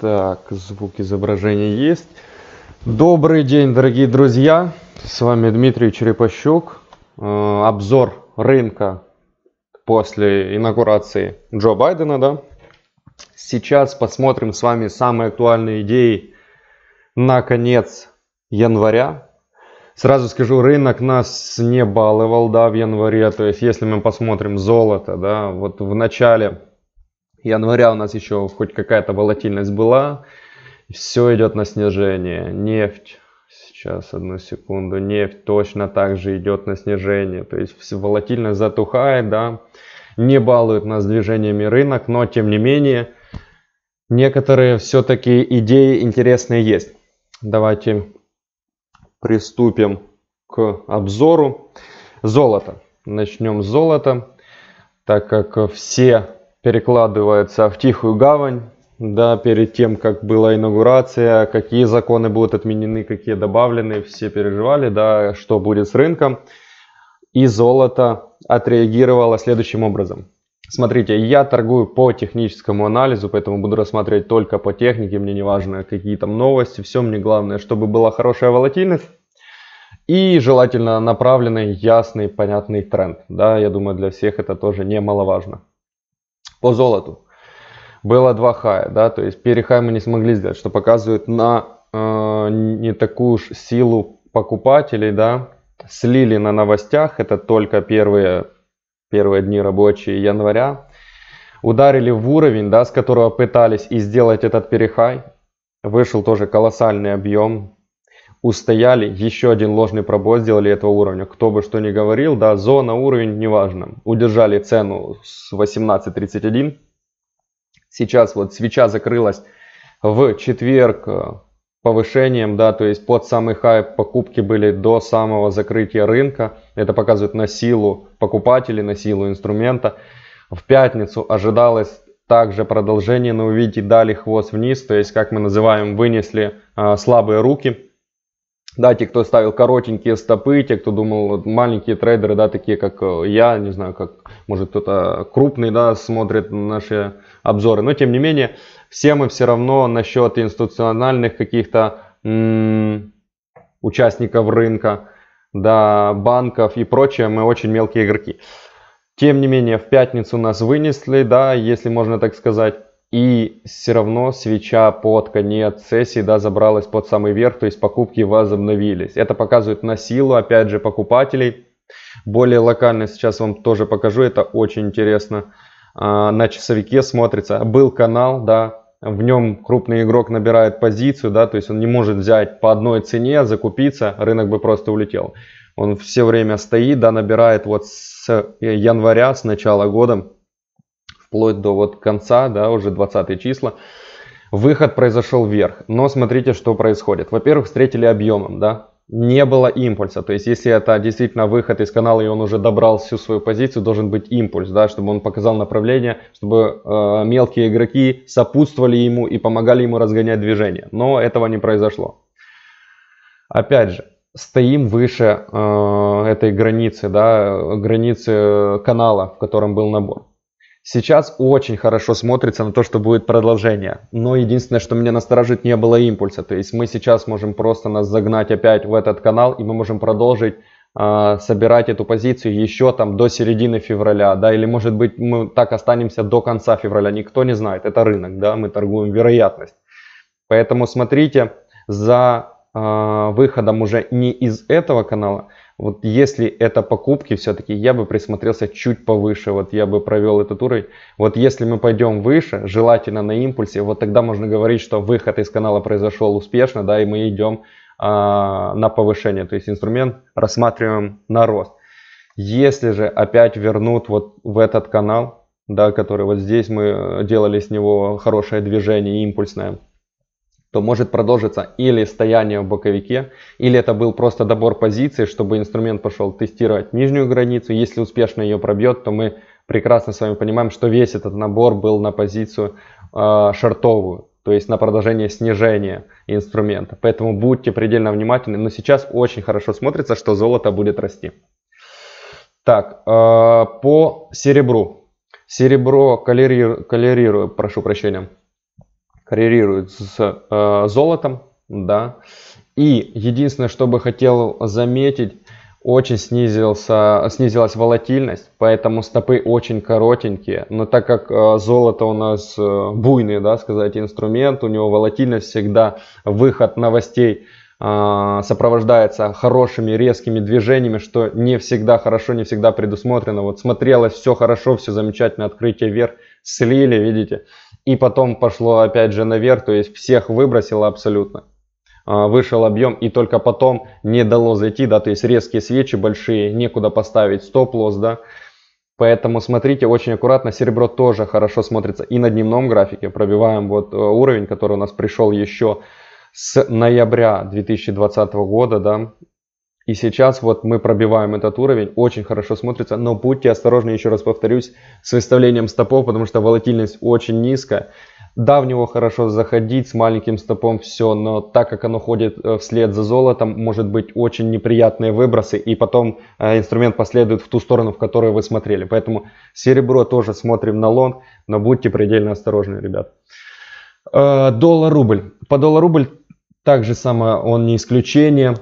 Так, звук изображения есть. Добрый день, дорогие друзья. С вами Дмитрий Черепощук. Э, обзор рынка после инаугурации Джо Байдена, да? Сейчас посмотрим с вами самые актуальные идеи на конец января. Сразу скажу, рынок нас не баловал, да, в январе. То есть, если мы посмотрим золото, да, вот в начале января у нас еще хоть какая-то волатильность была. Все идет на снижение. Нефть, сейчас одну секунду, нефть точно так же идет на снижение. То есть волатильность затухает, да. Не балует нас движениями рынок, но тем не менее некоторые все-таки идеи интересные есть. Давайте приступим к обзору. золота. Начнем с золота, так как все перекладывается в Тихую гавань, да, перед тем, как была инаугурация, какие законы будут отменены, какие добавлены, все переживали, да, что будет с рынком. И золото отреагировало следующим образом. Смотрите, я торгую по техническому анализу, поэтому буду рассматривать только по технике, мне не важно какие там новости, все мне главное, чтобы была хорошая волатильность и желательно направленный, ясный, понятный тренд. Да, я думаю, для всех это тоже немаловажно по золоту. Было два хая, да, то есть перехай мы не смогли сделать, что показывает на э, не такую уж силу покупателей, да. Слили на новостях, это только первые, первые дни рабочие января. Ударили в уровень, да, с которого пытались и сделать этот перехай. Вышел тоже колоссальный объем, устояли, еще один ложный пробой сделали этого уровня. Кто бы что ни говорил, да, зона, уровень, неважно. Удержали цену с 18.31. Сейчас вот свеча закрылась в четверг э, повышением, да, то есть под самый хай покупки были до самого закрытия рынка. Это показывает на силу покупателей, на силу инструмента. В пятницу ожидалось также продолжение, но увидите, дали хвост вниз, то есть, как мы называем, вынесли а, слабые руки да, те, кто ставил коротенькие стопы, те, кто думал, маленькие трейдеры, да, такие как э, я, не знаю, как, может, кто-то крупный, да, смотрит наши обзоры. Но, тем не менее, все мы все равно насчет институциональных каких-то участников рынка, да, банков и прочее, мы очень мелкие игроки. Тем не менее, в пятницу нас вынесли, да, если можно так сказать и все равно свеча под конец сессии да, забралась под самый верх, то есть покупки возобновились. Это показывает на силу, опять же, покупателей. Более локально сейчас вам тоже покажу, это очень интересно. А, на часовике смотрится, был канал, да, в нем крупный игрок набирает позицию, да, то есть он не может взять по одной цене, а закупиться, рынок бы просто улетел. Он все время стоит, да, набирает вот с э, января, с начала года вплоть до вот конца, да, уже 20 числа, выход произошел вверх. Но смотрите, что происходит. Во-первых, встретили объемом, да, не было импульса. То есть, если это действительно выход из канала, и он уже добрал всю свою позицию, должен быть импульс, да, чтобы он показал направление, чтобы э, мелкие игроки сопутствовали ему и помогали ему разгонять движение. Но этого не произошло. Опять же, стоим выше э, этой границы, да, границы канала, в котором был набор. Сейчас очень хорошо смотрится на то, что будет продолжение. Но единственное, что меня насторожит, не было импульса. То есть мы сейчас можем просто нас загнать опять в этот канал, и мы можем продолжить э, собирать эту позицию еще там до середины февраля, да, или может быть мы так останемся до конца февраля, никто не знает, это рынок, да, мы торгуем вероятность. Поэтому смотрите за э, выходом уже не из этого канала, вот если это покупки, все-таки я бы присмотрелся чуть повыше, вот я бы провел этот уровень. Вот если мы пойдем выше, желательно на импульсе, вот тогда можно говорить, что выход из канала произошел успешно, да, и мы идем а, на повышение, то есть инструмент рассматриваем на рост. Если же опять вернут вот в этот канал, да, который вот здесь мы э, делали с него хорошее движение импульсное, то может продолжиться или стояние в боковике, или это был просто добор позиций чтобы инструмент пошел тестировать нижнюю границу. Если успешно ее пробьет, то мы прекрасно с вами понимаем, что весь этот набор был на позицию э, шортовую, то есть на продолжение снижения инструмента. Поэтому будьте предельно внимательны. Но сейчас очень хорошо смотрится, что золото будет расти. Так, э, по серебру. Серебро колерирую, колерирую прошу прощения коррелирует с э, золотом, да. И единственное, что бы хотел заметить, очень снизился, снизилась волатильность, поэтому стопы очень коротенькие. Но так как э, золото у нас э, буйный, да, сказать, инструмент, у него волатильность всегда, выход новостей э, сопровождается хорошими резкими движениями, что не всегда хорошо, не всегда предусмотрено. Вот смотрелось все хорошо, все замечательно, открытие вверх, слили, видите, и потом пошло опять же наверх, то есть всех выбросило абсолютно. А, вышел объем и только потом не дало зайти, да, то есть резкие свечи большие, некуда поставить стоп-лосс, да. Поэтому смотрите очень аккуратно, серебро тоже хорошо смотрится и на дневном графике. Пробиваем вот э, уровень, который у нас пришел еще с ноября 2020 года, да, и сейчас вот мы пробиваем этот уровень, очень хорошо смотрится, но будьте осторожны, еще раз повторюсь, с выставлением стопов, потому что волатильность очень низкая. Да, в него хорошо заходить, с маленьким стопом все, но так как оно ходит э, вслед за золотом, может быть очень неприятные выбросы, и потом э, инструмент последует в ту сторону, в которую вы смотрели. Поэтому серебро тоже смотрим на лонг, но будьте предельно осторожны, ребят. Э, доллар-рубль. По доллар-рубль так же самое, он не исключение.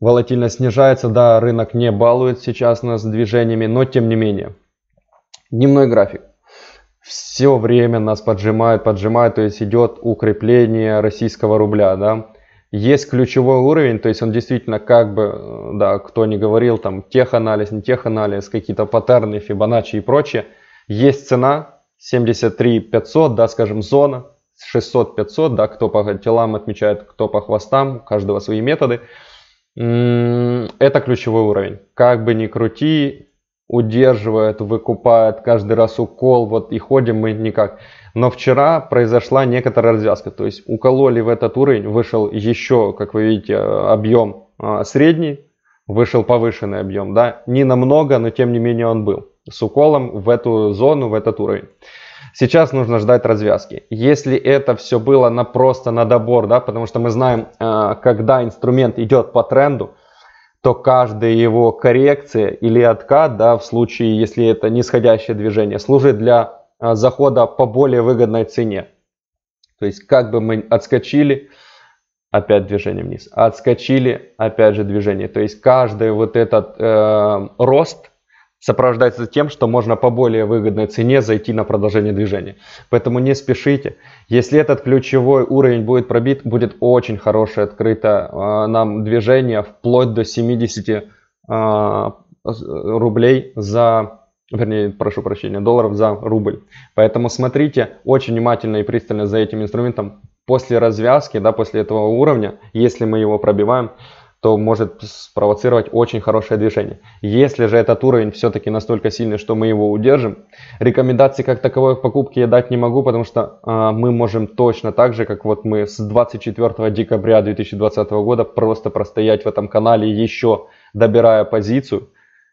Волатильность снижается, да, рынок не балует сейчас нас движениями, но тем не менее. Дневной график. Все время нас поджимает, поджимает, то есть идет укрепление российского рубля, да. Есть ключевой уровень, то есть он действительно как бы, э, да, кто не говорил, там теханализ, не теханализ, какие-то паттерны, Фибоначчи и прочее. Есть цена 73 500, да, скажем, зона 600 500, да, кто по телам отмечает, кто по хвостам, у каждого свои методы. Это ключевой уровень. Как бы ни крути, удерживают, выкупают каждый раз укол, вот и ходим мы никак. Но вчера произошла некоторая развязка, то есть укололи в этот уровень, вышел еще, как вы видите, объем а, средний, вышел повышенный объем, да, не намного, но тем не менее он был с уколом в эту зону, в этот уровень. Сейчас нужно ждать развязки. Если это все было на просто на добор, да, потому что мы знаем, э, когда инструмент идет по тренду, то каждая его коррекция или откат, да, в случае, если это нисходящее движение, служит для э, захода по более выгодной цене. То есть как бы мы отскочили, опять движение вниз, отскочили, опять же движение. То есть каждый вот этот э, рост сопровождается тем, что можно по более выгодной цене зайти на продолжение движения. Поэтому не спешите. Если этот ключевой уровень будет пробит, будет очень хорошее открыто э, нам движение вплоть до 70 э, а, рублей за вернее, прошу прощения, долларов за рубль. Поэтому смотрите очень внимательно и пристально за этим инструментом после развязки, да, после этого уровня, если мы его пробиваем, то может спровоцировать очень хорошее движение. Если же этот уровень все-таки настолько сильный, что мы его удержим, рекомендации как таковой покупки я дать не могу, потому что э, мы можем точно так же, как вот мы с 24 декабря 2020 года просто простоять в этом канале еще добирая позицию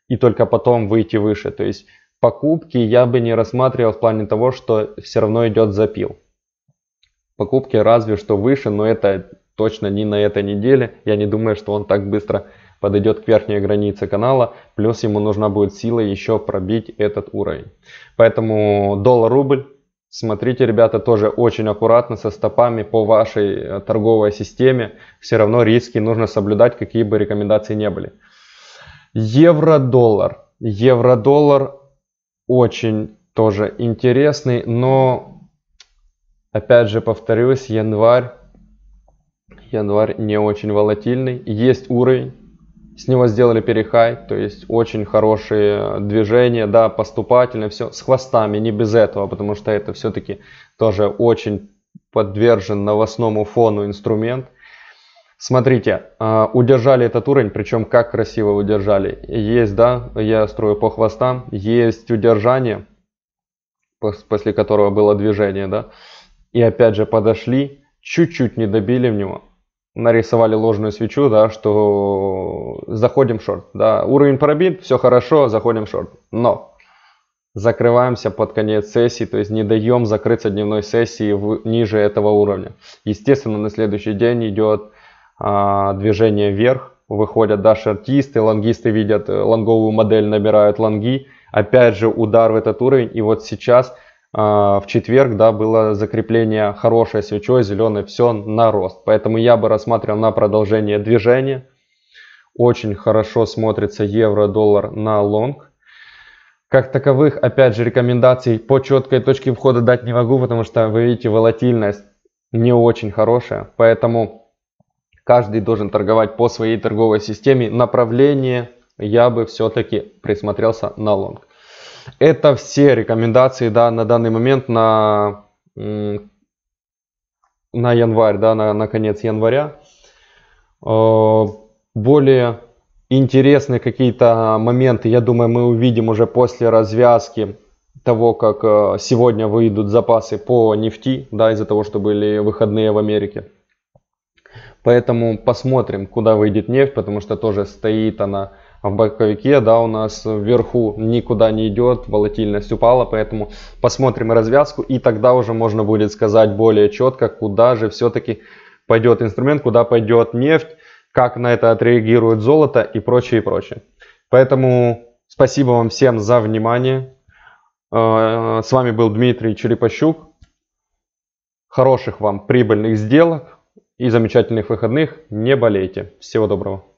и только потом выйти выше. То есть покупки я бы не рассматривал в плане того, что все равно идет запил. Покупки разве что выше, но это точно не на этой неделе. Я не думаю, что он так быстро подойдет к верхней границе канала, плюс ему нужна будет сила еще пробить этот уровень. Поэтому доллар-рубль, смотрите, ребята, тоже очень аккуратно со стопами по вашей э, торговой системе. Все равно риски нужно соблюдать, какие бы рекомендации не были. Евро-доллар. Евро-доллар очень тоже интересный, но, опять же повторюсь, январь январь не очень волатильный. Есть уровень, с него сделали перехай, то есть очень хорошие движения, да, поступательно, все с хвостами, не без этого, потому что это все-таки тоже очень подвержен новостному фону инструмент. Смотрите, а, удержали этот уровень, причем как красиво удержали. Есть, да, я строю по хвостам, есть удержание, после которого было движение, да. И опять же подошли, чуть-чуть не добили в него, нарисовали ложную свечу, да, что заходим в шорт, да, уровень пробит, все хорошо, заходим в шорт, но закрываемся под конец сессии, то есть не даем закрыться дневной сессии в, ниже этого уровня. Естественно, на следующий день идет а, движение вверх, выходят да, шортисты, лонгисты видят э, лонговую модель, набирают лонги, опять же удар в этот уровень, и вот сейчас – а, в четверг, да, было закрепление хорошее свечой, зеленый, все на рост. Поэтому я бы рассматривал на продолжение движения. Очень хорошо смотрится евро-доллар на лонг. Как таковых, опять же, рекомендаций по четкой точке входа дать не могу, потому что, вы видите, волатильность не очень хорошая. Поэтому каждый должен торговать по своей торговой системе. Направление я бы все-таки присмотрелся на лонг. Это все рекомендации да, на данный момент на, на январь, да, на, на конец января. Э, более интересные какие-то моменты, я думаю, мы увидим уже после развязки того, как э, сегодня выйдут запасы по нефти, да, из-за того, что были выходные в Америке. Поэтому посмотрим, куда выйдет нефть, потому что тоже стоит она в боковике, да, у нас вверху никуда не идет, волатильность упала, поэтому посмотрим развязку, и тогда уже можно будет сказать более четко, куда же все-таки пойдет инструмент, куда пойдет нефть, как на это отреагирует золото и прочее, и прочее. Поэтому спасибо вам всем за внимание. Э, с вами был Дмитрий Черепащук. Хороших вам прибыльных сделок и замечательных выходных. Не болейте. Всего доброго.